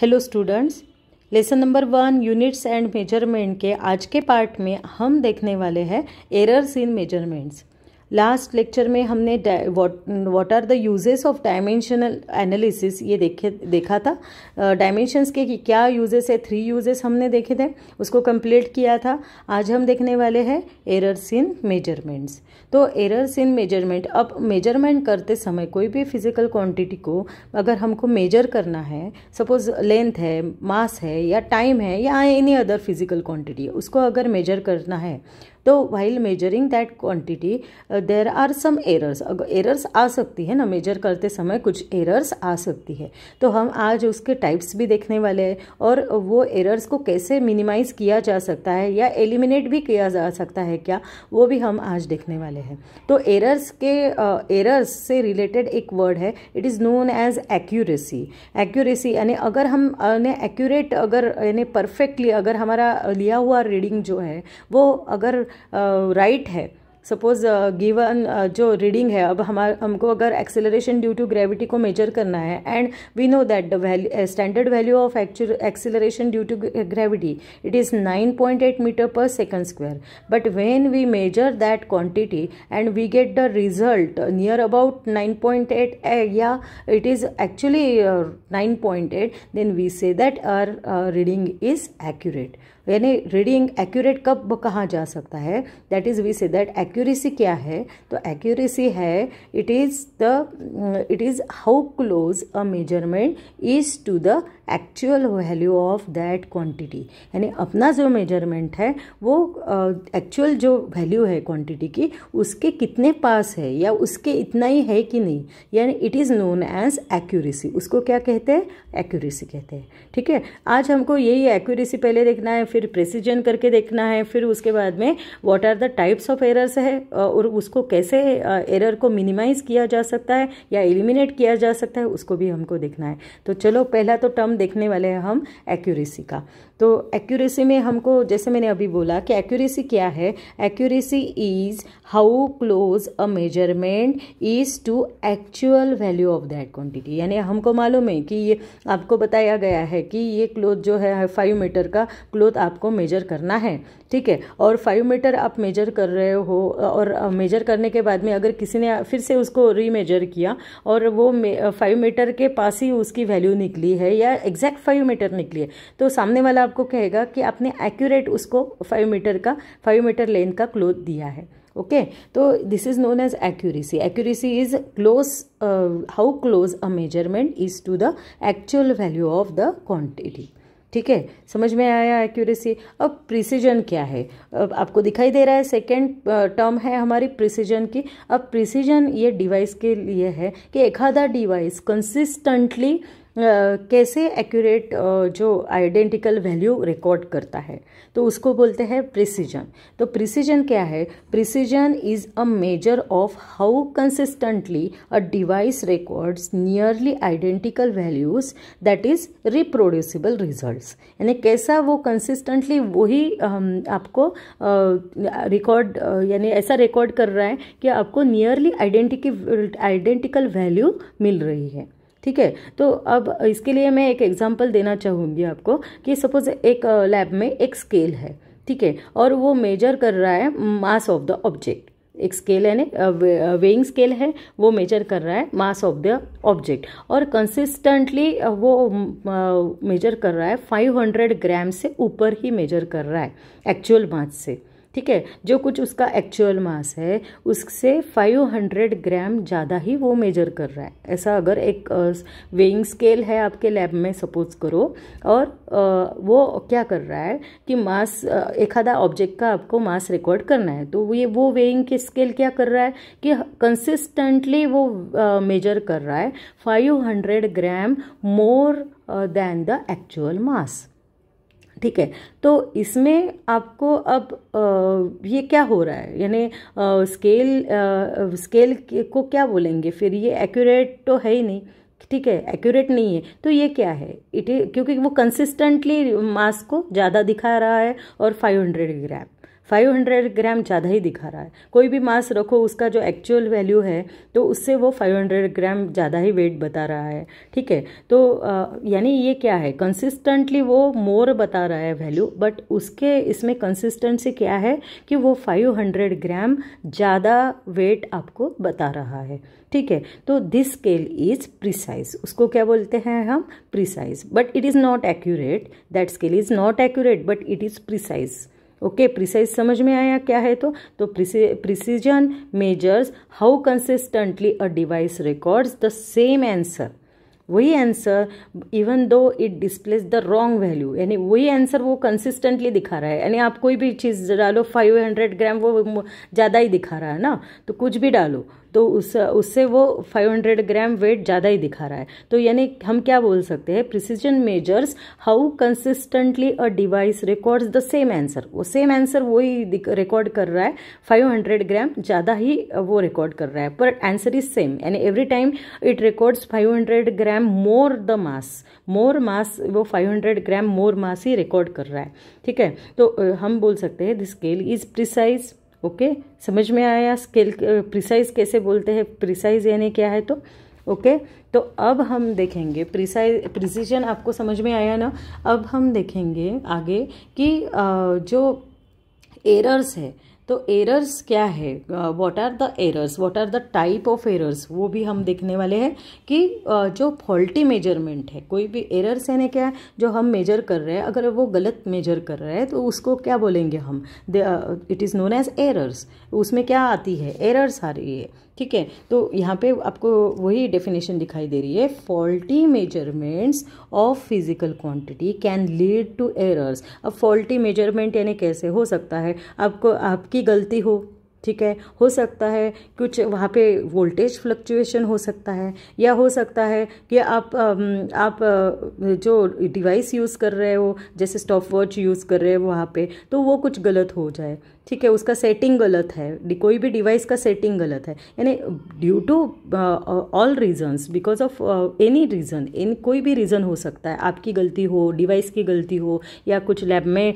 Hello students lesson number one units and measurement के आज के पार्ट में हम देखने वाले हैं errors in measurements last lecture में हमने what are the uses of dimensional analysis ये देखे देखा था डायमेंशंस uh, के क्या यूजेस है थ्री यूजेस हमने देखे थे उसको कंप्लीट किया था आज हम देखने वाले हैं एरर्स इन मेजरमेंट्स तो एरर्स इन मेजरमेंट अब मेजरमेंट करते समय कोई भी फिजिकल क्वांटिटी को अगर हमको मेजर करना है सपोज लेंथ है मास है या टाइम है या एनी अदर फिजिकल क्वांटिटी उसको अगर मेजर करना है तो while measuring that quantity there are some errors errors आ सकती है ना मेजर करते समय कुछ एरर्स आ सकती है तो हम आज उसके टाइप्स भी देखने वाले हैं और वो एरर्स को कैसे मिनिमाइज़ किया जा सकता है या एलिमिनेट भी किया जा सकता है क्या वो भी हम आज देखने वाले हैं तो एरर्स के एरर्स uh, से रिलेटेड एक वर्ड है it is known as accuracy accuracy यानी अगर हम यानी एक्यूरेट अगर यानी परफेक्टली अगर हमारा लिया हुआ रीडिंग जो है वो अगर राइट है सपोज गिवन uh, uh, जो रीडिंग है अब हमार हमको अगर एक्सेलरेशन ड्यू टू ग्रेविटी को मेजर करना है and we know that the standard value of acceleration due to gravity it is nine point eight metre per second square but when we measure that quantity and we get the result near about 9.8 या it is actually eight then we say that our reading is accurate यानी reading accurate कब कहा जा सकता है that is we say that accuracy क्या है तो एक्यूरेसी है it is the it is how close a measurement is to the actual value of that quantity यानी अपना जो मेजरमेंट है वो एक्चुअल जो वैल्यू है क्वांटिटी की उसके कितने पास है या उसके इतना ही है कि नहीं यानी it is known as accuracy उसको क्या कहते हैं एक्यूरेसी कहते हैं ठीक है आज हमको यही एक्यूरेसी पहले देखना है फिर प्रेसिजन करके देखना है फिर उसके बाद में what are the types of errors है और उसको कैसे एरर को मिनिमाइज किया जा सकता है या एलिमिनेट किया जा सकता है उसको भी हमको देखना है तो चलो पहला तो टर्म देखने वाले हैं हम एक्यूरेसी का तो एक्यूरेसी में हमको जैसे मैंने अभी बोला कि एक्यूरेसी क्या है accuracy is how close a measurement is to actual value of that quantity यानी हमको मालूम है कि ये आपको बताया गया है कि ये क्लोथ जो है फाइव मीटर का क्लोथ आपको मेजर करना है ठीक है और फाइव मीटर आप मेजर कर रहे हो और मेजर करने के बाद में अगर किसी ने फिर से उसको रीमेजर किया और वो फाइव मीटर के पास ही उसकी वैल्यू निकली है या एग्जैक्ट फाइव मीटर निकली है तो सामने वाला आपको कहेगा कि आपने एक्यूरेट उसको फाइव मीटर का फाइव मीटर लेंथ का क्लोथ दिया है ओके तो this is known as accuracy accuracy is close how close a measurement is to the actual value of the quantity ठीक है समझ में आया एक्यूरेसी अब प्रिसीजन क्या है अब आपको दिखाई दे रहा है सेकेंड टर्म है हमारी प्रिसीजन की अब प्रिसीजन ये डिवाइस के लिए है कि एक आधा डिवाइस कंसिस्टेंटली कैसे एक्यूरेट जो आइडेंटिकल वैल्यू रिकॉर्ड करता है तो उसको बोलते हैं प्रिसीजन तो प्रिसीजन क्या है precision is a measure of how consistently a device records nearly identical values that is reproducible results यानी कैसा वो कंसिस्टेंटली वही आपको रिकॉर्ड यानी ऐसा रिकॉर्ड कर रहा है कि आपको नियरली आइडेंटिकल वैल्यू मिल रही है ठीक है तो अब इसके लिए मैं एक एग्जाम्पल देना चाहूँगी आपको कि सपोज एक लैब में एक स्केल है ठीक है और वो मेजर कर रहा है मास ऑफ द ऑब्जेक्ट एक स्केल है ना वेइंग स्केल है वो मेजर कर रहा है मास ऑफ द ऑब्जेक्ट और कंसिस्टेंटली वो मेजर कर रहा है 500 ग्राम से ऊपर ही मेजर कर रहा है एक्चुअल मास से ठीक है जो कुछ उसका एक्चुअल मास है उससे 500 ग्राम ज़्यादा ही वो मेजर कर रहा है ऐसा अगर एक वेइंग स्केल है आपके लैब में सपोज करो और आ, वो क्या कर रहा है कि मास एखादा ऑब्जेक्ट का आपको मास रिकॉर्ड करना है तो ये वो वेइंग के स्केल क्या कर रहा है कि कंसिस्टेंटली वो मेजर कर रहा है 500 gram more than the actual mass ठीक है तो इसमें आपको अब ये क्या हो रहा है यानी स्केल स्केल को क्या बोलेंगे फिर ये एक्यूरेट तो है ही नहीं ठीक है एक्यूरेट नहीं है तो ये क्या है इट क्योंकि वो कंसिस्टेंटली मास को ज़्यादा दिखा रहा है और 500 ग्राम 500 ग्राम ज़्यादा ही दिखा रहा है कोई भी मांस रखो उसका जो एक्चुअल वैल्यू है तो उससे वो 500 ग्राम ज़्यादा ही वेट बता रहा है ठीक है तो यानी ये क्या है कंसिस्टेंटली वो मोर बता रहा है वैल्यू बट उसके इसमें कंसिस्टेंसी क्या है कि वो 500 ग्राम ज़्यादा वेट आपको बता रहा है ठीक है तो दिस स्केल इज प्रिसाइज उसको क्या बोलते हैं हम precise but it is not accurate that scale is not accurate but it is precise okay precise समझ में आया क्या है तो तो precision measures how consistently a device records the same answer वही answer even though it displays the wrong value यानी वही आंसर वो कंसिस्टेंटली दिखा रहा है यानी आप कोई भी चीज़ डालो फाइव हंड्रेड ग्राम वो ज़्यादा ही दिखा रहा है ना तो कुछ भी डालो तो उस उससे वो 500 ग्राम वेट ज़्यादा ही दिखा रहा है तो यानी हम क्या बोल सकते हैं precision measures how consistently a device records the same answer वो सेम आंसर वो ही रिकॉर्ड कर रहा है 500 ग्राम ज़्यादा ही वो रिकॉर्ड कर रहा है पर आंसर इज सेम यानी every time it records 500 gram more the mass more mass वो 500 ग्राम मोर मास ही रिकॉर्ड कर रहा है ठीक है तो हम बोल सकते हैं this scale is precise okay समझ में आया स्केल प्रिसाइज कैसे बोलते हैं प्रिसाइज यानी क्या है तो ओके तो अब हम देखेंगे प्रिसाइज प्रिसीजन आपको समझ में आया ना अब हम देखेंगे आगे कि जो एरर्स है तो एरर्स क्या है what are the errors what are the type of errors वो भी हम देखने वाले हैं कि uh, जो फॉल्टी मेजरमेंट है कोई भी एरर्स है ना क्या जो हम मेजर कर रहे हैं अगर वो गलत मेजर कर रहे हैं तो उसको क्या बोलेंगे हम it is known as errors उसमें क्या आती है एरर्स आ रही है ठीक है तो यहाँ पे आपको वही डेफिनेशन दिखाई दे रही है faulty measurements of physical quantity can lead to errors अब फॉल्टी मेजरमेंट यानी कैसे हो सकता है आपको आपकी गलती हो ठीक है हो सकता है कुछ वहाँ पे वोल्टेज फ्लक्चुएशन हो सकता है या हो सकता है कि आप आप जो डिवाइस यूज़ कर रहे हो जैसे स्टॉप वॉच यूज़ कर रहे हो वहाँ पे तो वो कुछ गलत हो जाए ठीक है उसका सेटिंग गलत है कोई भी डिवाइस का सेटिंग गलत है यानी due to all reasons because of any reason any कोई भी रीज़न हो सकता है आपकी गलती हो डिवाइस की गलती हो या कुछ लैब में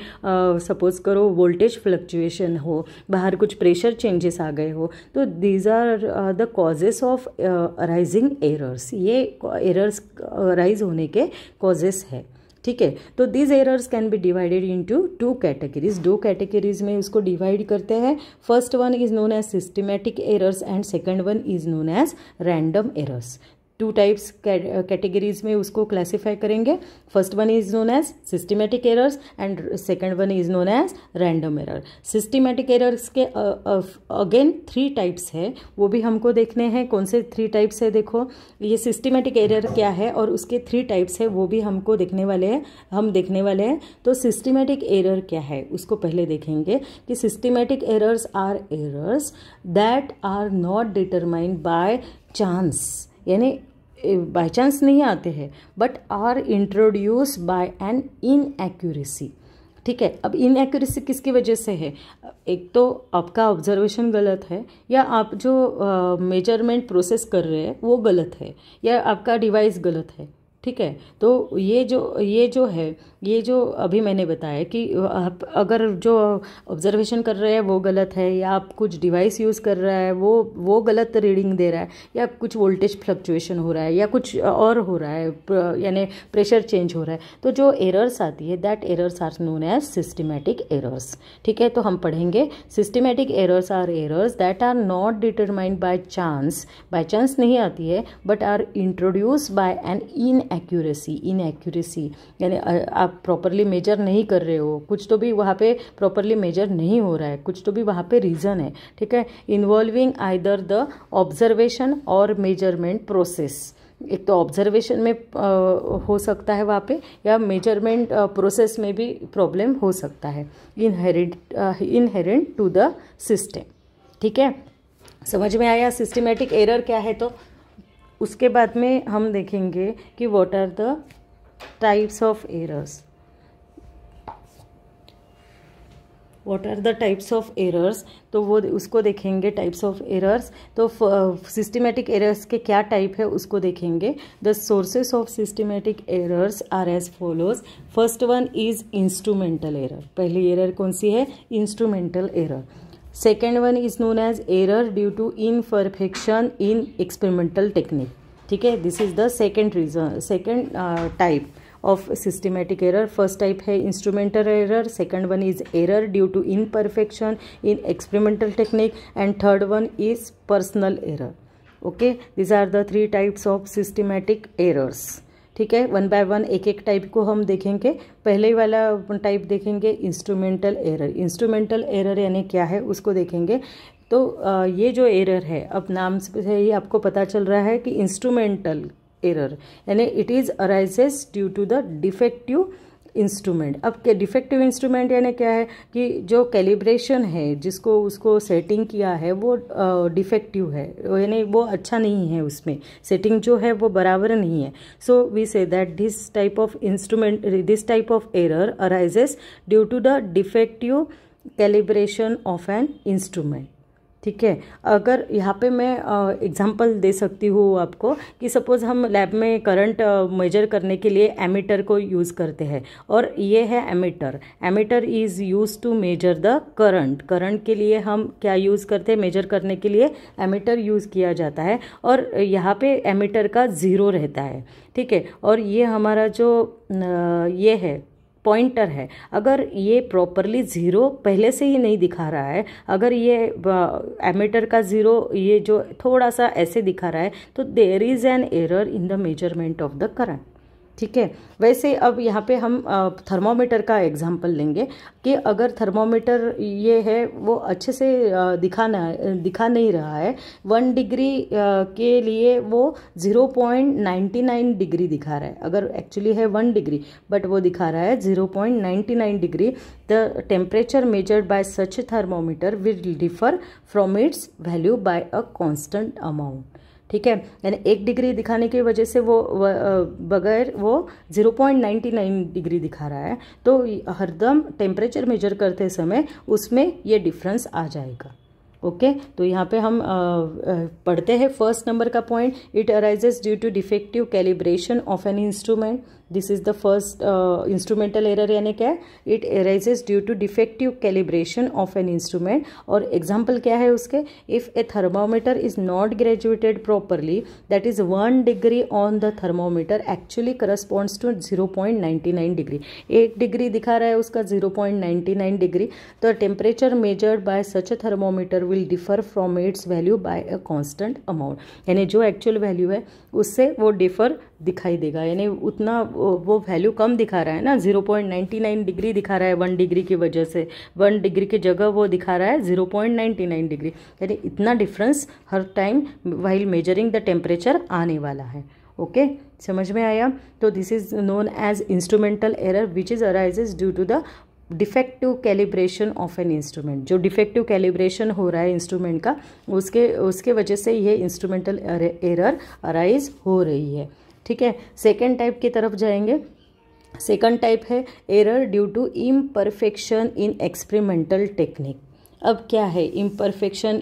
सपोज uh, करो वोल्टेज फ्लक्चुएशन हो बाहर कुछ प्रेशर चेंजेस आ गए हो तो these are the causes of rising errors ये एरर्स राइज uh, होने के कॉजेस है ठीक है तो these errors can be divided into two categories दो कैटेगरीज में उसको डिवाइड करते हैं first one is known as systematic errors and second one is known as random errors two types categories में उसको क्लासिफाई करेंगे first one is known as systematic errors and second one is known as random error systematic errors के again three types है वो भी हमको देखने हैं कौन से थ्री टाइप्स है देखो ये सिस्टमेटिक एरर क्या है और उसके थ्री टाइप्स है वो भी हमको देखने वाले हैं हम देखने वाले हैं तो सिस्टमेटिक एरर क्या है उसको पहले देखेंगे कि systematic errors are errors that are not determined by chance यानी बाई चांस नहीं आते हैं but are introduce by an inaccuracy ठीक है अब इनएक्यूरेसी किसकी वजह से है एक तो आपका ऑब्जर्वेशन गलत है या आप जो मेजरमेंट uh, प्रोसेस कर रहे हैं वो गलत है या आपका डिवाइस गलत है ठीक है तो ये जो ये जो है ये जो अभी मैंने बताया कि आप अगर जो ऑब्जर्वेशन कर रहे हैं वो गलत है या आप कुछ डिवाइस यूज़ कर रहा है वो वो गलत रीडिंग दे रहा है या कुछ वोल्टेज फ्लक्चुएशन हो रहा है या कुछ और हो रहा है यानी प्रेशर चेंज हो रहा है तो जो एरर्स आती है that errors are known as systematic errors ठीक है तो हम पढ़ेंगे systematic errors are errors that are not determined by chance by chance नहीं आती है but are introduce by an inaccuracy inaccuracy यानी आप प्रॉपरली मेजर नहीं कर रहे हो कुछ तो भी वहाँ पे प्रॉपरली मेजर नहीं हो रहा है कुछ तो भी वहाँ पे रीज़न है ठीक है इन्वॉल्विंग आइदर द ऑब्जर्वेशन और मेजरमेंट प्रोसेस एक तो ऑब्जर्वेशन में आ, हो सकता है वहाँ पे या मेजरमेंट प्रोसेस में भी प्रॉब्लम हो सकता है inherent inherent to the system ठीक है समझ में आया सिस्टमेटिक एरर क्या है तो उसके बाद में हम देखेंगे कि what are the types of errors what are the types of errors तो वो उसको देखेंगे टाइप्स ऑफ एरर्स तो सिस्टमेटिक एरर्स के क्या टाइप है उसको देखेंगे the sources of systematic errors are as follows first one is instrumental error पहली एरर कौन सी है instrumental error second one is known as error due to imperfection in experimental technique ठीक है this is the second reason second type of systematic error first type है instrumental error second one is error due to imperfection in experimental technique and third one is personal error okay these are the three types of systematic errors ठीक है one by one एक एक type को हम देखेंगे पहले वाला type देखेंगे इंस्ट्रूमेंटल एरर इंस्ट्रूमेंटल एरर यानी क्या है उसको देखेंगे तो ये जो एरर है अब नाम से ही आपको पता चल रहा है कि इंस्ट्रूमेंटल एरर यानी it is arises due to the defective instrument अब के डिफेक्टिव इंस्ट्रूमेंट यानी क्या है कि जो कैलिब्रेशन है जिसको उसको सेटिंग किया है वो डिफेक्टिव है यानी वो अच्छा नहीं है उसमें सेटिंग जो है वो बराबर नहीं है so we say that this type of instrument this type of error arises due to the defective calibration of an instrument ठीक है अगर यहाँ पे मैं एग्जांपल दे सकती हूँ आपको कि सपोज़ हम लैब में करंट मेजर करने के लिए एमीटर को यूज़ करते हैं और ये है ammeter ammeter is use to measure the current current के लिए हम क्या यूज़ करते हैं मेजर करने के लिए एमीटर यूज़ किया जाता है और यहाँ पे एमीटर का ज़ीरो रहता है ठीक है और ये हमारा जो ये है पॉइंटर है अगर ये प्रॉपरली ज़ीरो पहले से ही नहीं दिखा रहा है अगर ये एमिटर का ज़ीरो ये जो थोड़ा सा ऐसे दिखा रहा है तो there is an error in the measurement of the current ठीक है वैसे अब यहाँ पे हम थर्मोमीटर का एग्जाम्पल लेंगे कि अगर थर्मोमीटर ये है वो अच्छे से दिखाना दिखा नहीं रहा है वन डिग्री के लिए वो zero point ninety nine degree दिखा रहा है अगर एक्चुअली है वन डिग्री बट वो दिखा रहा है zero point ninety nine degree the temperature measured by such thermometer will differ from its value by a constant amount ठीक है यानी एक डिग्री दिखाने की वजह से वो बगैर वो 0.99 डिग्री दिखा रहा है तो हरदम टेम्परेचर मेजर करते समय उसमें ये डिफरेंस आ जाएगा ओके okay, तो यहाँ पे हम आ, आ, पढ़ते हैं फर्स्ट नंबर का point it arises due to defective calibration of an instrument this is the first instrumental error यानी क्या है it arises due to defective calibration of an instrument और एग्जाम्पल क्या है उसके if a thermometer is not graduated properly that is one degree on the thermometer actually corresponds to zero point ninety nine degree एक degree दिखा रहा है उसका zero point ninety nine degree तो temperature measured by such a thermometer will differ from its value by a constant amount यानी जो actual value है उससे वो डिफर दिखाई देगा यानी उतना वो वैल्यू कम दिखा रहा है ना zero point ninety nine degree दिखा रहा है वन डिग्री की वजह से वन डिग्री की जगह वो दिखा रहा है zero point ninety nine degree यानी इतना डिफरेंस हर time while measuring the temperature आने वाला है ओके okay? समझ में आया तो this is known as instrumental error which is arises due to the defective calibration of an instrument जो डिफेक्टिव कैलिब्रेशन हो रहा है इंस्ट्रूमेंट का उसके उसके वजह से ये इंस्ट्रूमेंटल एरर अराइज हो रही है ठीक है सेकेंड टाइप की तरफ जाएंगे सेकेंड टाइप है error due to imperfection in experimental technique अब क्या है imperfection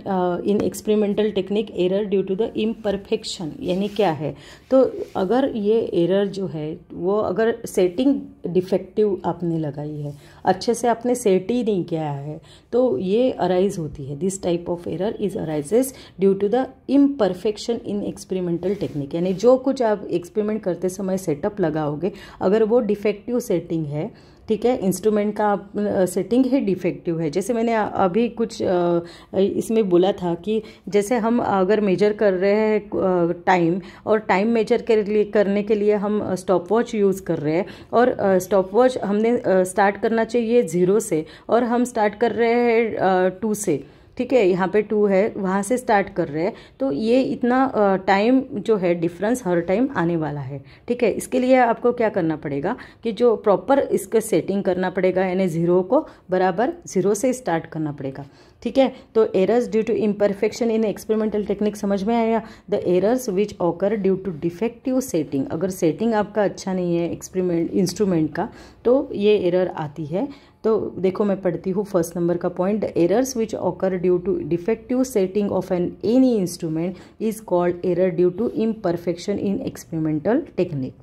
in experimental technique error due to the imperfection यानी क्या है तो अगर ये एरर जो है वो अगर सेटिंग डिफेक्टिव आपने लगाई है अच्छे से आपने सेट ही नहीं किया है तो ये अराइज होती है this type of error is arises due to the imperfection in experimental technique यानी जो कुछ आप एक्सपेरिमेंट करते समय सेटअप लगाओगे अगर वो डिफेक्टिव सेटिंग है ठीक है इंस्ट्रूमेंट का सेटिंग ही डिफेक्टिव है जैसे मैंने अभी कुछ इसमें बोला था कि जैसे हम अगर मेजर कर रहे हैं टाइम और टाइम मेजर के लिए करने के लिए हम स्टॉप वॉच यूज़ कर रहे हैं और स्टॉप वॉच हमने स्टार्ट करना चाहिए ज़ीरो से और हम स्टार्ट कर रहे हैं टू से ठीक है यहाँ पे टू है वहाँ से स्टार्ट कर रहे हैं तो ये इतना टाइम जो है डिफरेंस हर टाइम आने वाला है ठीक है इसके लिए आपको क्या करना पड़ेगा कि जो प्रॉपर इसके सेटिंग करना पड़ेगा यानी ज़ीरो को बराबर ज़ीरो से स्टार्ट करना पड़ेगा ठीक है तो errors due to imperfection in experimental technique समझ में आया the errors which occur due to defective setting अगर सेटिंग आपका अच्छा नहीं है एक्सपेरिमेंट इंस्ट्रूमेंट का तो ये एरर आती है तो देखो मैं पढ़ती हूँ फर्स्ट नंबर का point the errors which occur due to defective setting of an any instrument is called error due to imperfection in experimental technique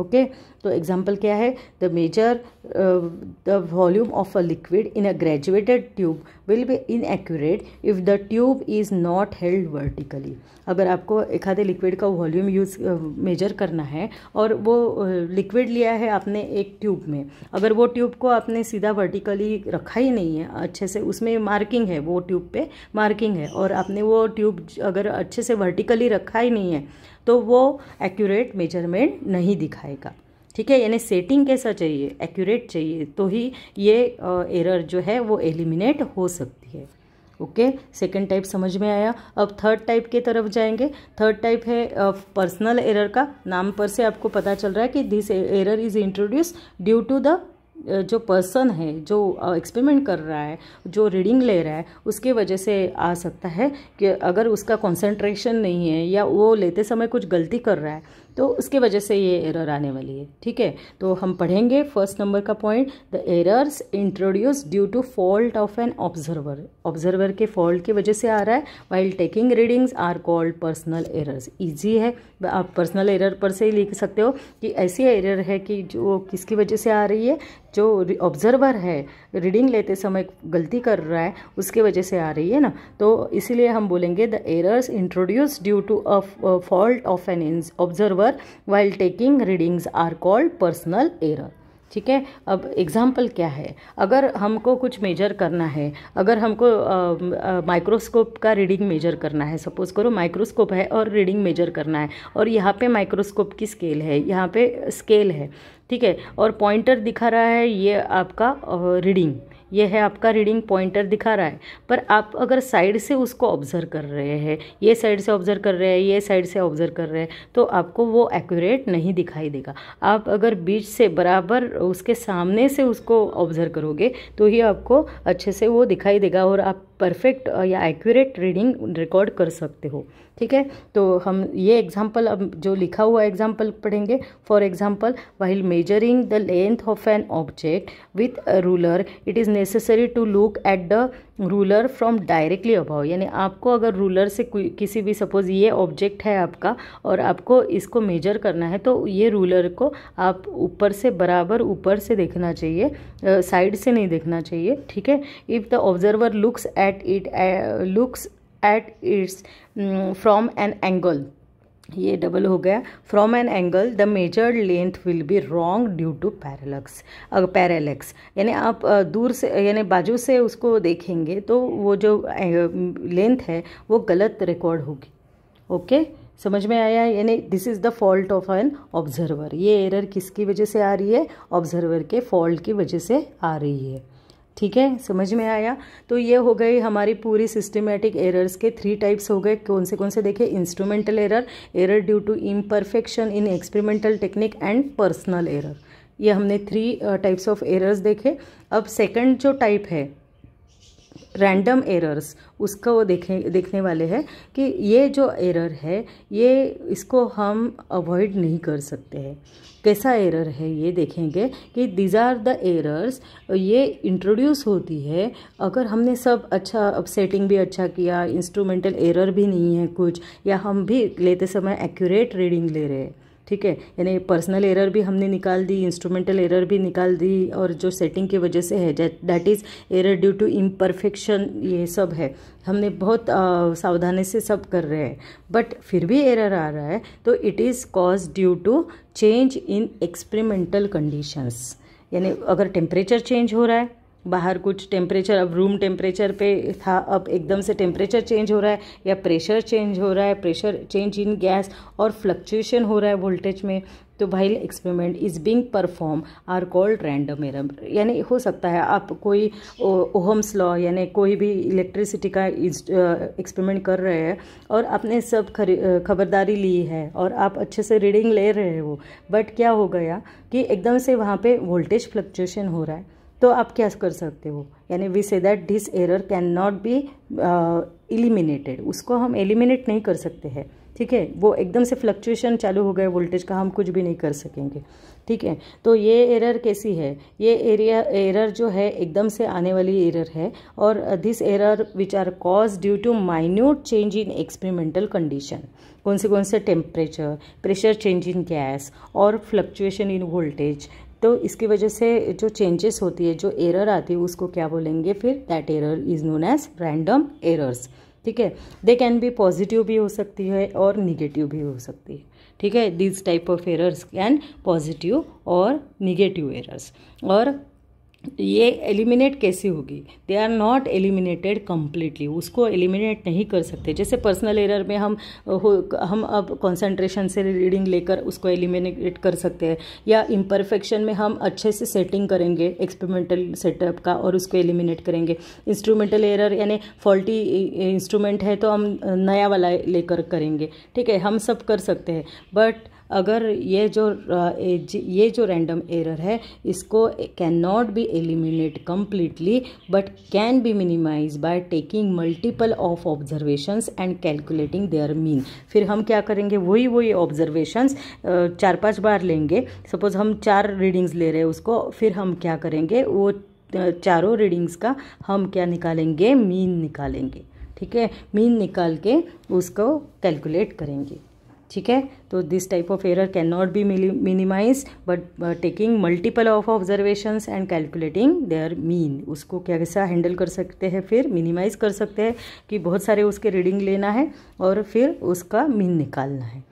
okay तो एग्जाम्पल क्या है the measure the volume of a liquid in a graduated tube will be inaccurate if the tube is not held vertically अगर आपको एखादे liquid का volume use major करना है और वो लिक्विड uh, लिया है आपने एक ट्यूब में अगर वो ट्यूब को आपने सीधा वर्टिकली रखा ही नहीं है अच्छे से उसमें मार्किंग है वो ट्यूब पे मार्किंग है और आपने वो ट्यूब अगर अच्छे से वर्टिकली रखा ही नहीं है तो वो एक्यूरेट मेजरमेंट नहीं दिखाएगा ठीक है यानी सेटिंग कैसा चाहिए एक्यूरेट चाहिए तो ही ये एरर जो है वो एलिमिनेट हो सकती है ओके सेकंड टाइप समझ में आया अब थर्ड टाइप के तरफ जाएंगे थर्ड टाइप है पर्सनल एरर का नाम पर से आपको पता चल रहा है कि this error is introduce due to the जो पर्सन है जो एक्सपेरिमेंट कर रहा है जो रीडिंग ले रहा है उसके वजह से आ सकता है कि अगर उसका कंसंट्रेशन नहीं है या वो लेते समय कुछ गलती कर रहा है तो उसके वजह से ये एरर आने वाली है ठीक है तो हम पढ़ेंगे फर्स्ट नंबर का point the errors introduce due to fault of an observer observer के फॉल्ट की वजह से आ रहा है while taking readings are called personal errors easy है आप पर्सनल एरर पर से ही लिख सकते हो कि ऐसी एरर है कि जो किसकी वजह से आ रही है जो ऑब्जर्वर है रीडिंग लेते समय गलती कर रहा है उसके वजह से आ रही है ना तो इसीलिए हम बोलेंगे the errors introduce due to a fault of an observer error while taking readings are called personal error ठीक है अब एग्ज़ाम्पल क्या है अगर हमको कुछ मेजर करना है अगर हमको माइक्रोस्कोप का रीडिंग मेजर करना है सपोज़ करो माइक्रोस्कोप है और रीडिंग मेजर करना है और यहाँ पे माइक्रोस्कोप की स्केल है यहाँ पे स्केल है ठीक है और पॉइंटर दिखा रहा है ये आपका रीडिंग यह है आपका रीडिंग पॉइंटर दिखा रहा है पर आप अगर साइड से उसको ऑब्जर्व कर रहे हैं ये साइड से ऑब्जर्व कर रहे हैं ये साइड से ऑब्जर्व कर रहे हैं तो आपको वो एक्यूरेट नहीं दिखाई देगा आप अगर बीच से बराबर उसके सामने से उसको ऑब्जर्व करोगे तो ही आपको अच्छे से वो दिखाई देगा और आप परफेक्ट या एक्यूरेट रीडिंग रिकॉर्ड कर सकते हो ठीक है तो हम ये एग्जाम्पल अब जो लिखा हुआ एग्जाम्पल पढ़ेंगे for example while measuring the length of an object with ruler it is necessary to look at the ruler from directly above यानी आपको अगर रूलर से किसी भी सपोज ये ऑब्जेक्ट है आपका और आपको इसको मेजर करना है तो ये रूलर को आप ऊपर से बराबर ऊपर से देखना चाहिए साइड से नहीं देखना चाहिए ठीक है if the observer looks at it looks at its from an angle ये डबल हो गया from an angle the measured length will be wrong due to parallax parallax यानी आप दूर से यानी बाजू से उसको देखेंगे तो वो जो लेंथ है वो गलत रिकॉर्ड होगी ओके समझ में आया यानी this is the fault of an observer ये एरर किसकी वजह से आ रही है ऑब्जर्वर के फॉल्ट की वजह से आ रही है ठीक है समझ में आया तो ये हो गए हमारी पूरी सिस्टमेटिक एरर्स के थ्री टाइप्स हो गए कौन से कौन से देखे instrumental error error due to imperfection in experimental technique and personal error ये हमने थ्री टाइप्स ऑफ एरर्स देखे अब सेकंड जो टाइप है रैंडम एरर्स उसका वो देखे देखने वाले हैं कि ये जो एरर है ये इसको हम अवॉइड नहीं कर सकते हैं कैसा एरर है ये देखेंगे कि दिज आर द एरर्स ये इंट्रोड्यूस होती है अगर हमने सब अच्छा अब सेटिंग भी अच्छा किया इंस्ट्रूमेंटल एरर भी नहीं है कुछ या हम भी लेते समय एक्यूरेट रीडिंग ले रहे हैं ठीक है यानी पर्सनल एरर भी हमने निकाल दी इंस्ट्रूमेंटल एरर भी निकाल दी और जो सेटिंग की वजह से है that is error due to imperfection ये सब है हमने बहुत आ, सावधानी से सब कर रहे हैं बट फिर भी एरर आ रहा है तो it is cause due to change in experimental conditions यानी अगर टेम्परेचर चेंज हो रहा है बाहर कुछ टेम्परेचर अब रूम टेम्परेचर पे था अब एकदम से टेम्परेचर चेंज हो रहा है या प्रेशर चेंज हो रहा है प्रेशर चेंज इन गैस और फ्लक्चुएशन हो रहा है वोल्टेज में तो भाई experiment is being perform are called random error यानी हो सकता है आप कोई ओहम्स लॉ यानी कोई भी इलेक्ट्रिसिटी का एक्सपेरिमेंट कर रहे हैं और आपने सब खबरदारी ली है और आप अच्छे से रीडिंग ले रहे हो बट क्या हो गया कि एकदम से वहाँ पे वोल्टेज फ्लक्चुएशन हो रहा है तो आप क्या कर सकते हो यानी we say that this error can not be eliminated उसको हम एलिमिनेट नहीं कर सकते हैं ठीक है वो एकदम से फ्लक्चुएशन चालू हो गए वोल्टेज का हम कुछ भी नहीं कर सकेंगे ठीक है तो ये एरर कैसी है ये एरिया एरर जो है एकदम से आने वाली एरर है और this error which are cause due to minute change in experimental condition कौन से कौन से temperature pressure change in gas और फ्लक्चुएशन इन वोल्टेज तो इसकी वजह से जो चेंजेस होती है जो एरर आती है उसको क्या बोलेंगे फिर that error is known as random errors ठीक है दे कैन बी पॉजिटिव भी हो सकती है और निगेटिव भी हो सकती है ठीक है this type of errors can positive और निगेटिव एरर्स और ये एलिमिनेट कैसे होगी they are not eliminated completely उसको एलिमिनेट नहीं कर सकते जैसे पर्सनल एरर में हम हो हम अब कॉन्सेंट्रेशन से रीडिंग लेकर उसको एलिमिनेट कर सकते हैं या इम्परफेक्शन में हम अच्छे से सेटिंग करेंगे एक्सपेरिमेंटल सेटअप का और उसको एलिमिनेट करेंगे इंस्ट्रूमेंटल एरर यानी फॉल्टी इंस्ट्रूमेंट है तो हम नया वाला लेकर करेंगे ठीक है हम सब कर सकते हैं बट अगर ये जो ये जो रैंडम एरर है इसको can not be eliminate completely but can be minimize by taking multiple of observations and calculating their mean फिर हम क्या करेंगे वही वही ऑब्जर्वेशंस चार पांच बार लेंगे सपोज हम चार रीडिंग्स ले रहे हैं उसको फिर हम क्या करेंगे वो चारों रीडिंग्स का हम क्या निकालेंगे मीन निकालेंगे ठीक है मीन निकाल के उसको कैलकुलेट करेंगे ठीक है तो this type of error can not be minimize but taking multiple of observations and calculating their mean उसको क्या कैसा हैंडल कर सकते हैं फिर मिनिमाइज कर सकते हैं कि बहुत सारे उसके रीडिंग लेना है और फिर उसका मीन निकालना है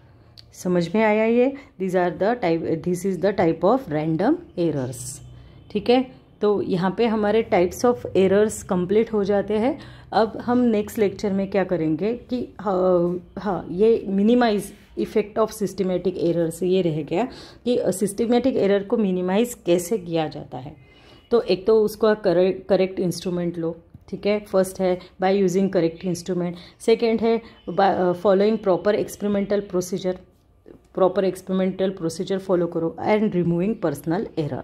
समझ में आया ये these are the type this is the type of random errors ठीक है तो यहाँ पे हमारे टाइप्स ऑफ एरर्स कंप्लीट हो जाते हैं अब हम नेक्स्ट लेक्चर में क्या करेंगे कि हाँ, हा, ये minimise effect of systematic error से ये रह गया कि सिस्टमेटिक एरर को मिनिमाइज कैसे किया जाता है तो एक तो उसको करेक्ट करेक्ट इंस्ट्रूमेंट लो ठीक है फर्स्ट है bye using correct instrument second है following proper experimental procedure proper experimental procedure follow करो and removing personal error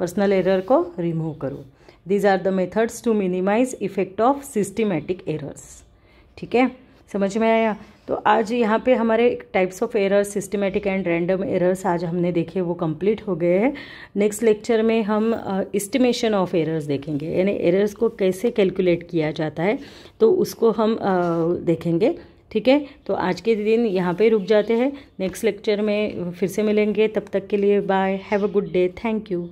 personal error को रिमूव करो these are the methods to minimise effect of systematic errors ठीक है समझ में आया तो आज यहाँ पे हमारे types of errors systematic and random errors आज हमने देखे वो कंप्लीट हो गए हैं नेक्स्ट लेक्चर में हम इस्टीमेशन ऑफ एरर्स देखेंगे यानी एरर्स को कैसे कैलकुलेट किया जाता है तो उसको हम uh, देखेंगे ठीक है तो आज के दिन यहाँ पे रुक जाते हैं नेक्स्ट लेक्चर में फिर से मिलेंगे तब तक के लिए bye have a good day thank you